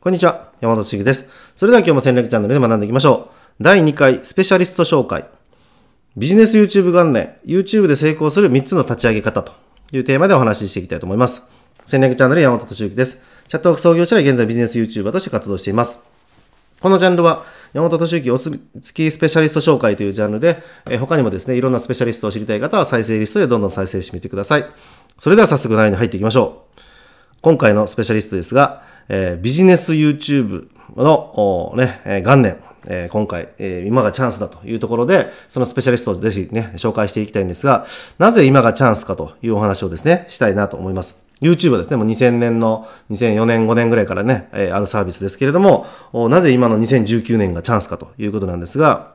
こんにちは、山本茂です。それでは今日も戦略チャンネルで学んでいきましょう。第2回スペシャリスト紹介。ビジネス YouTube 元年、YouTube で成功する3つの立ち上げ方というテーマでお話ししていきたいと思います。戦略チャンネル山本敏之です。チャットワーク創業者で現在ビジネス YouTuber として活動しています。このジャンルは、山本敏之お墨付きスペシャリスト紹介というジャンルで、え他にもですね、いろんなスペシャリストを知りたい方は再生リストでどんどん再生してみてください。それでは早速内容に入っていきましょう。今回のスペシャリストですが、えー、ビジネス YouTube の、ね、元年、えー、今回、えー、今がチャンスだというところで、そのスペシャリストをぜひね、紹介していきたいんですが、なぜ今がチャンスかというお話をですね、したいなと思います。YouTube はですね、もう2000年の、2004年、5年ぐらいからね、えー、あるサービスですけれども、なぜ今の2019年がチャンスかということなんですが、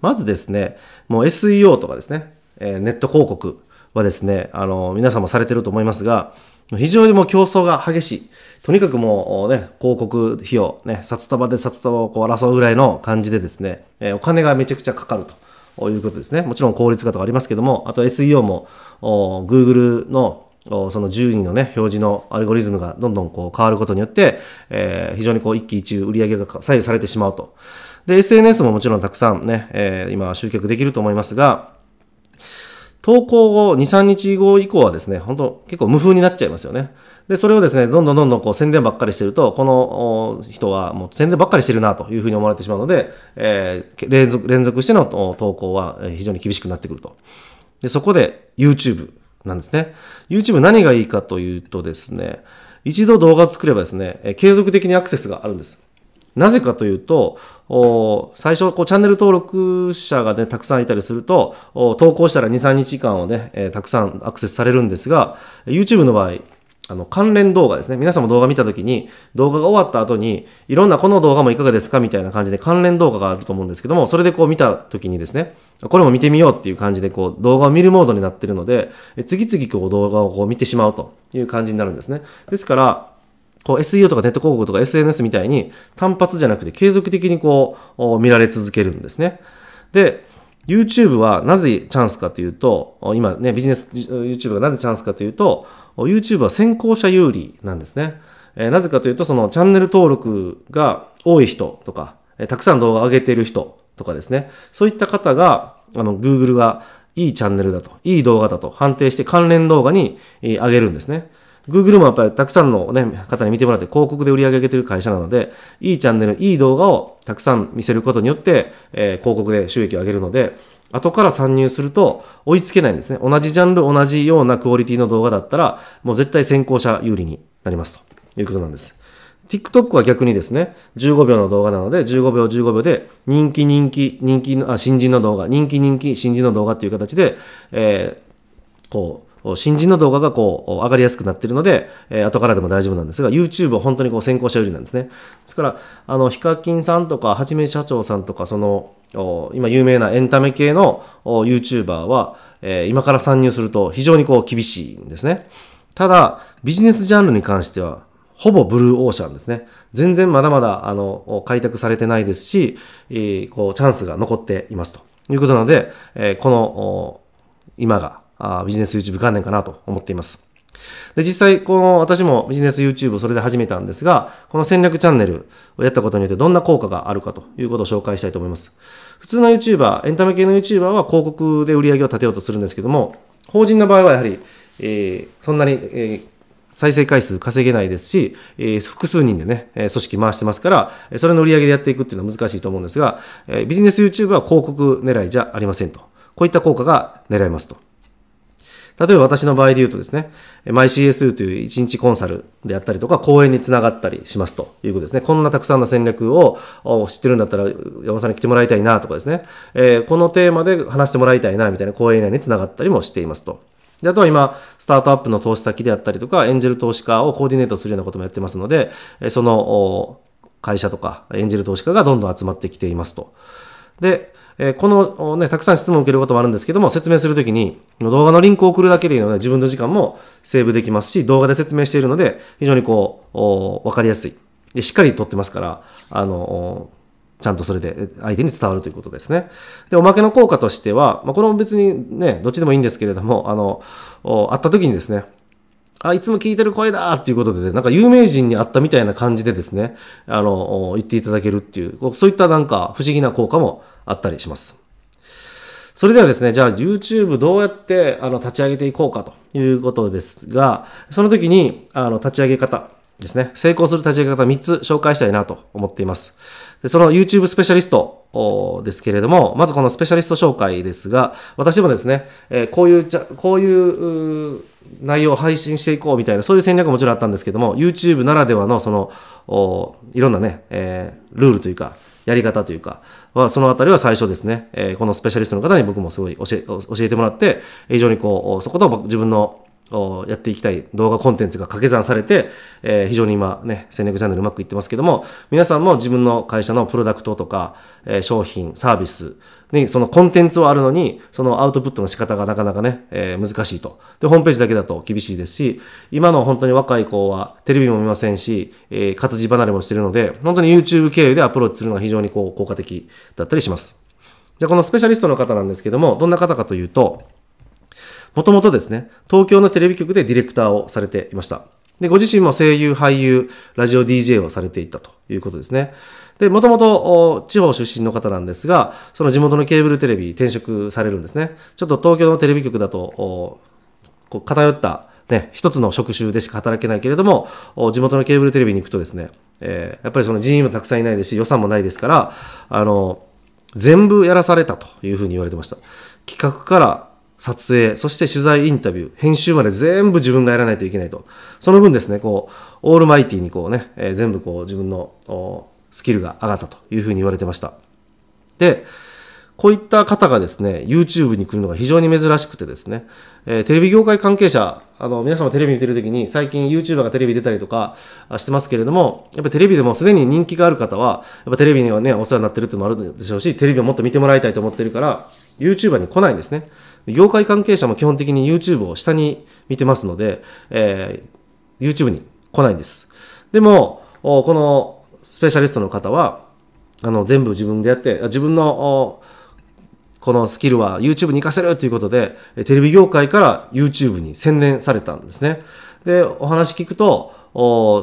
まずですね、もう SEO とかですね、えー、ネット広告はですね、あの、皆さんもされてると思いますが、非常にもう競争が激しい。とにかくもうね、広告費用、ね、札束で札束をこう争うぐらいの感じでですね、えお金がめちゃくちゃかかるということですね。もちろん効率化とかありますけども、あと SEO も、Google のその10人のね、表示のアルゴリズムがどんどんこう変わることによって、え非常にこう一喜一憂売り上げが左右されてしまうと。で、SNS ももちろんたくさんね、え今集客できると思いますが、投稿後2、3日後以降はですね、本当結構無風になっちゃいますよね。で、それをですね、どんどんどんどんこう宣伝ばっかりしてると、この人はもう宣伝ばっかりしてるなというふうに思われてしまうので、えー、連続、連続しての投稿は非常に厳しくなってくると。で、そこで YouTube なんですね。YouTube 何がいいかというとですね、一度動画を作ればですね、継続的にアクセスがあるんです。なぜかというと、最初こうチャンネル登録者がね、たくさんいたりすると、投稿したら2、3日間をね、えー、たくさんアクセスされるんですが、YouTube の場合、あの、関連動画ですね。皆さんも動画見たときに、動画が終わった後に、いろんなこの動画もいかがですかみたいな感じで関連動画があると思うんですけども、それでこう見たときにですね、これも見てみようっていう感じで、こう動画を見るモードになってるので、次々こう動画をこう見てしまうという感じになるんですね。ですから、こう SEO とかネット広告とか SNS みたいに単発じゃなくて継続的にこう見られ続けるんですね。で、YouTube はなぜチャンスかというと、今ね、ビジネス YouTube がなぜチャンスかというと、YouTube は先行者有利なんですね。えー、なぜかというと、そのチャンネル登録が多い人とか、えー、たくさん動画上げている人とかですね、そういった方が、あの、Google がいいチャンネルだと、いい動画だと判定して関連動画に上げるんですね。Google もやっぱりたくさんの、ね、方に見てもらって広告で売り上げ上げてる会社なので、いいチャンネル、いい動画をたくさん見せることによって、えー、広告で収益を上げるので、後から参入すると追いつけないんですね。同じジャンル、同じようなクオリティの動画だったら、もう絶対先行者有利になりますということなんです。TikTok は逆にですね、15秒の動画なので、15秒15秒で、人気人気、人気の、あ、新人の動画、人気人気、新人の動画っていう形で、えー、こう、新人の動画がこう、上がりやすくなっているので、えー、後からでも大丈夫なんですが、YouTube は本当にこう先行者よりなんですね。ですから、あの、ヒカキンさんとか、はじめ社長さんとか、その、今有名なエンタメ系の YouTuber は、えー、今から参入すると非常にこう厳しいんですね。ただ、ビジネスジャンルに関しては、ほぼブルーオーシャンですね。全然まだまだ、あの、開拓されてないですし、えー、こう、チャンスが残っていますということなので、えー、この、今があビジネス YouTube 関連かなと思っています。で、実際、この私もビジネス YouTube をそれで始めたんですが、この戦略チャンネルをやったことによってどんな効果があるかということを紹介したいと思います。普通の YouTuber、エンタメ系の YouTuber は広告で売り上げを立てようとするんですけども、法人の場合はやはり、えー、そんなに、えー、再生回数稼げないですし、えー、複数人でね、え組織回してますから、それの売り上げでやっていくっていうのは難しいと思うんですが、えビジネス YouTube は広告狙いじゃありませんと。こういった効果が狙えますと。例えば私の場合で言うとですね、MyCSU という1日コンサルであったりとか、講演につながったりしますということですね。こんなたくさんの戦略を知ってるんだったら、山さんに来てもらいたいなとかですね、えー、このテーマで話してもらいたいなみたいな講演依頼につながったりもしていますと。で、あとは今、スタートアップの投資先であったりとか、エンジェル投資家をコーディネートするようなこともやってますので、その会社とか、エンジェル投資家がどんどん集まってきていますと。で、えこの、ね、たくさん質問を受けることもあるんですけども、説明するときに、動画のリンクを送るだけでいいので、自分の時間もセーブできますし、動画で説明しているので、非常にこう、わかりやすい。で、しっかり撮ってますから、あの、ちゃんとそれで相手に伝わるということですね。で、おまけの効果としては、まあ、これも別にね、どっちでもいいんですけれども、あの、会った時にですね、あ、いつも聞いてる声だっていうことでね、なんか有名人に会ったみたいな感じでですね、あの、言っていただけるっていう、そういったなんか不思議な効果もあったりします。それではですね、じゃあ YouTube どうやってあの立ち上げていこうかということですが、その時にあの立ち上げ方ですね、成功する立ち上げ方3つ紹介したいなと思っています。でその YouTube スペシャリストですけれども、まずこのスペシャリスト紹介ですが、私もですね、こういう、こういう内容を配信していこうみたいな、そういう戦略ももちろんあったんですけども、YouTube ならではの、その、いろんなね、えー、ルールというか、やり方というか、まあ、そのあたりは最初ですね、えー、このスペシャリストの方に僕もすごい教え教えてもらって、非常にこう、そこと自分のやっていきたい動画コンテンツが掛け算されて、えー、非常に今ね、戦略チャンネルうまくいってますけども、皆さんも自分の会社のプロダクトとか、えー、商品、サービス、ね、そのコンテンツはあるのに、そのアウトプットの仕方がなかなかね、えー、難しいと。で、ホームページだけだと厳しいですし、今の本当に若い子はテレビも見ませんし、えー、活字離れもしてるので、本当に YouTube 経由でアプローチするのが非常にこう効果的だったりします。じゃあこのスペシャリストの方なんですけども、どんな方かというと、もともとですね、東京のテレビ局でディレクターをされていました。で、ご自身も声優、俳優、ラジオ DJ をされていたということですね。で、もともと地方出身の方なんですが、その地元のケーブルテレビ転職されるんですね。ちょっと東京のテレビ局だと、こう偏ったね、一つの職種でしか働けないけれども、地元のケーブルテレビに行くとですね、えー、やっぱりその人員もたくさんいないですし、予算もないですから、あの、全部やらされたというふうに言われてました。企画から撮影、そして取材インタビュー、編集まで全部自分がやらないといけないと。その分ですね、こう、オールマイティにこうね、えー、全部こう自分のスキルが上がったというふうに言われてました。で、こういった方がですね、YouTube に来るのが非常に珍しくてですね、えー、テレビ業界関係者、あの、皆様テレビ見てるときに、最近 YouTuber がテレビ出たりとかしてますけれども、やっぱテレビでもすでに人気がある方は、やっぱテレビにはね、お世話になってるってうのもあるでしょうし、テレビをもっと見てもらいたいと思ってるから、YouTuber に来ないんですね。業界関係者も基本的に YouTube を下に見てますので、えー、YouTube に来ないんです。でも、このスペシャリストの方は、あの、全部自分でやって、自分の、このスキルは YouTube に活かせるということで、テレビ業界から YouTube に専念されたんですね。で、お話聞くと、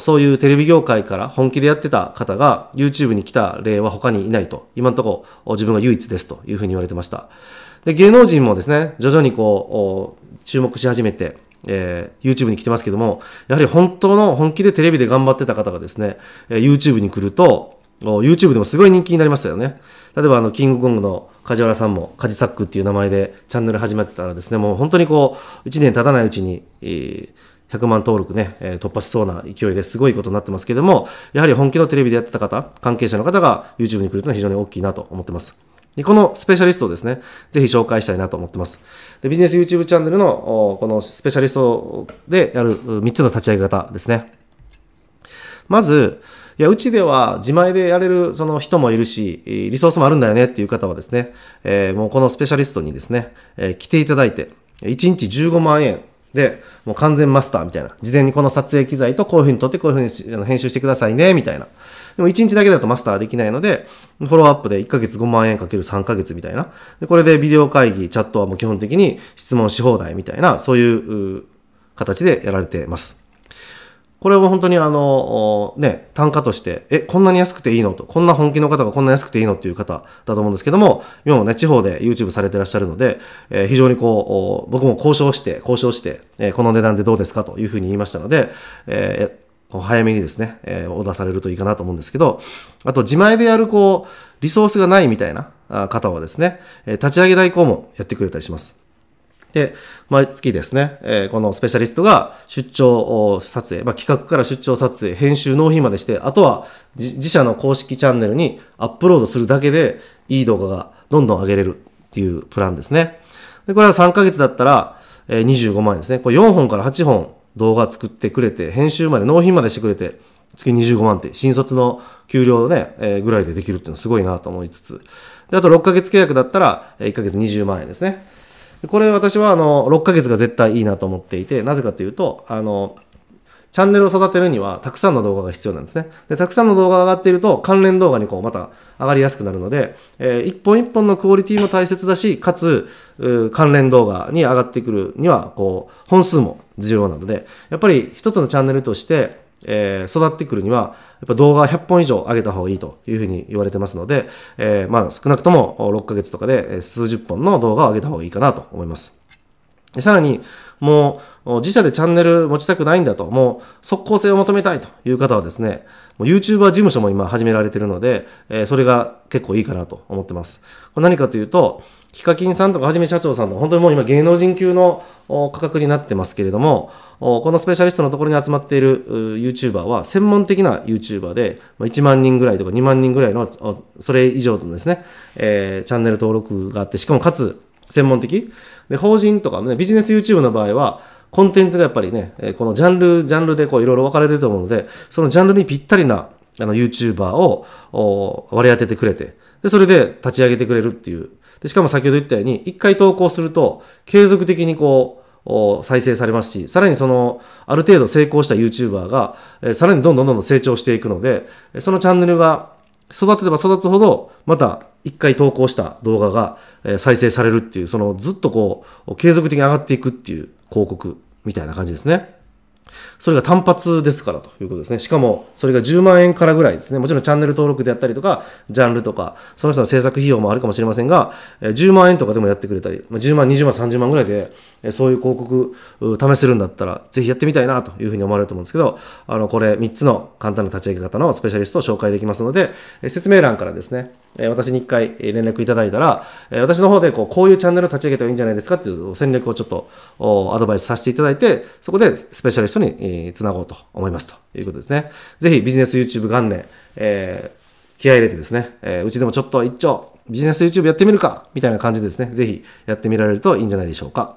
そういうテレビ業界から本気でやってた方が YouTube に来た例は他にいないと、今のところ自分が唯一ですというふうに言われてました。で、芸能人もですね、徐々にこう、注目し始めて、えー、YouTube に来てますけども、やはり本当の本気でテレビで頑張ってた方がですね、えー、YouTube に来ると、YouTube でもすごい人気になりましたよね。例えばあの、キングコングの梶原さんも、カジサックっていう名前でチャンネル始めてたらですね、もう本当にこう、1年経たないうちに、えー100万登録ね、えー、突破しそうな勢いですごいことになってますけれども、やはり本気のテレビでやってた方、関係者の方が YouTube に来るというのは非常に大きいなと思ってます。このスペシャリストをですね、ぜひ紹介したいなと思ってます。でビジネス YouTube チャンネルのこのスペシャリストでやる3つの立ち上げ方ですね。まず、いや、うちでは自前でやれるその人もいるし、リソースもあるんだよねっていう方はですね、えー、もうこのスペシャリストにですね、えー、来ていただいて、1日15万円で、もう完全マスターみたいな。事前にこの撮影機材とこういう風に撮ってこういう風に編集してくださいね、みたいな。でも1日だけだとマスターできないので、フォローアップで1ヶ月5万円かける3ヶ月みたいな。で、これでビデオ会議、チャットはもう基本的に質問し放題みたいな、そういう形でやられてます。これは本当にあの、ね、単価として、え、こんなに安くていいのと、こんな本気の方がこんな安くていいのっていう方だと思うんですけども、今もね、地方で YouTube されてらっしゃるので、えー、非常にこう、僕も交渉して、交渉して、えー、この値段でどうですかというふうに言いましたので、えー早めにですね、えー、オされるといいかなと思うんですけど、あと自前でやるこう、リソースがないみたいな方はですね、立ち上げ代行もやってくれたりします。で、毎月ですね、えー、このスペシャリストが出張撮影、まあ、企画から出張撮影、編集、納品までして、あとは自社の公式チャンネルにアップロードするだけで、いい動画がどんどん上げれるっていうプランですね。で、これは3ヶ月だったら、えー、25万円ですね。これ4本から8本動画作ってくれて、編集まで、納品までしてくれて、月25万って、新卒の給料ね、えー、ぐらいでできるっていうのはすごいなと思いつつ。で、あと6ヶ月契約だったら、1ヶ月20万円ですね。これ私はあの6ヶ月が絶対いいなと思っていて、なぜかというと、あの、チャンネルを育てるにはたくさんの動画が必要なんですね。で、たくさんの動画が上がっていると関連動画にこうまた上がりやすくなるので、えー、一本一本のクオリティも大切だし、かつ、関連動画に上がってくるには、こう、本数も重要なので、やっぱり一つのチャンネルとして、えー、育ってくるには、やっぱ動画100本以上上げた方がいいというふうに言われてますので、えー、まあ少なくとも6ヶ月とかで数十本の動画を上げた方がいいかなと思います。さらに、もう自社でチャンネル持ちたくないんだと、もう即効性を求めたいという方はですね、YouTuber 事務所も今始められてるので、えそれが結構いいかなと思ってます。これ何かというと、ヒカキンさんとかはじめ社長さんと本当にもう今芸能人級の価格になってますけれども、このスペシャリストのところに集まっている YouTuber は専門的な YouTuber で、1万人ぐらいとか2万人ぐらいの、それ以上のですね、えチャンネル登録があって、しかもかつ、専門的。で、法人とかね、ビジネス YouTube の場合は、コンテンツがやっぱりね、このジャンル、ジャンルでこういろいろ分かれてると思うので、そのジャンルにぴったりなあの YouTuber を割り当ててくれて、で、それで立ち上げてくれるっていう。で、しかも先ほど言ったように、一回投稿すると、継続的にこう、再生されますし、さらにその、ある程度成功した YouTuber が、えさらにどんどんどんどん成長していくので、そのチャンネルが育てれば育つほど、また一回投稿した動画が再生されるっていう、そのずっとこう、継続的に上がっていくっていう広告みたいな感じですね。それが単発ですからということですね。しかも、それが10万円からぐらいですね。もちろんチャンネル登録であったりとか、ジャンルとか、その人の制作費用もあるかもしれませんが、10万円とかでもやってくれたり、10万、20万、30万ぐらいで、そういう広告試せるんだったら、ぜひやってみたいなというふうに思われると思うんですけど、あの、これ3つの簡単な立ち上げ方のスペシャリストを紹介できますので、説明欄からですね、え私に一回連絡いただいたら、え私の方でこうこういうチャンネルを立ち上げてもいいんじゃないですかっていう戦略をちょっとアドバイスさせていただいて、そこでスペシャリストに、えつごうと思いますということですね。ぜひビジネス YouTube 元年、えー、気合入れてですね、えー、うちでもちょっと一丁ビジネス YouTube やってみるかみたいな感じでですね、ぜひやってみられるといいんじゃないでしょうか。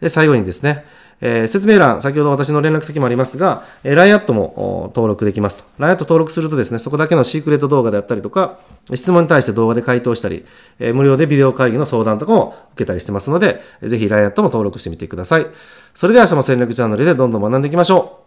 で最後にですね、えー、説明欄、先ほど私の連絡先もありますが、えー、LINE アットも登録できますと。LINE アット登録するとですね、そこだけのシークレット動画であったりとか、質問に対して動画で回答したり、えー、無料でビデオ会議の相談とかも受けたりしてますので、ぜひ LINE アットも登録してみてください。それでは明日も戦略チャンネルでどんどん学んでいきましょう。